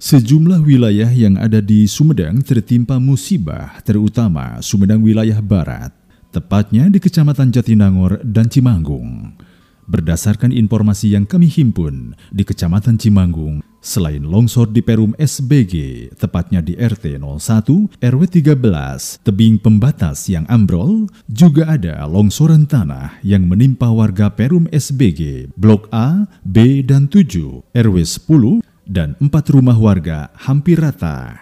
Sejumlah wilayah yang ada di Sumedang tertimpa musibah, terutama Sumedang wilayah barat, tepatnya di Kecamatan Jatinangor dan Cimanggung. Berdasarkan informasi yang kami himpun, di Kecamatan Cimanggung, selain longsor di Perum SBG, tepatnya di RT 01, RW 13, tebing pembatas yang ambrol, juga ada longsoran tanah yang menimpa warga Perum SBG, Blok A, B, dan 7, RW 10, dan empat rumah warga hampir rata.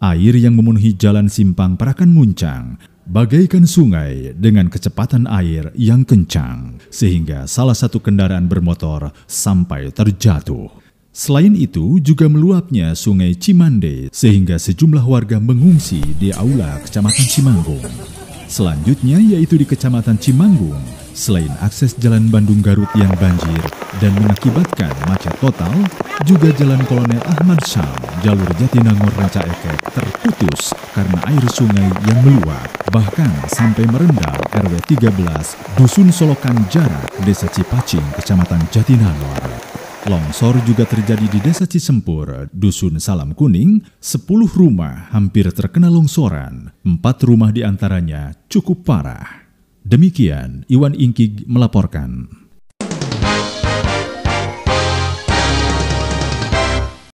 Air yang memenuhi jalan simpang perakan Muncang bagaikan sungai dengan kecepatan air yang kencang, sehingga salah satu kendaraan bermotor sampai terjatuh. Selain itu, juga meluapnya sungai Cimande, sehingga sejumlah warga mengungsi di aula Kecamatan Cimanggung. Selanjutnya yaitu di Kecamatan Cimanggung, Selain akses jalan Bandung Garut yang banjir dan mengakibatkan macet total, juga jalan Kolonel Ahmad Syam jalur Jatinangor Raca Ekek terputus karena air sungai yang meluap, bahkan sampai merendam RW 13 Dusun Solokan Jarak, Desa Cipacing, Kecamatan Jatinangor. Longsor juga terjadi di Desa Cisempur, Dusun Salam Kuning, 10 rumah hampir terkena longsoran, 4 rumah diantaranya cukup parah. Demikian Iwan Ingkig melaporkan.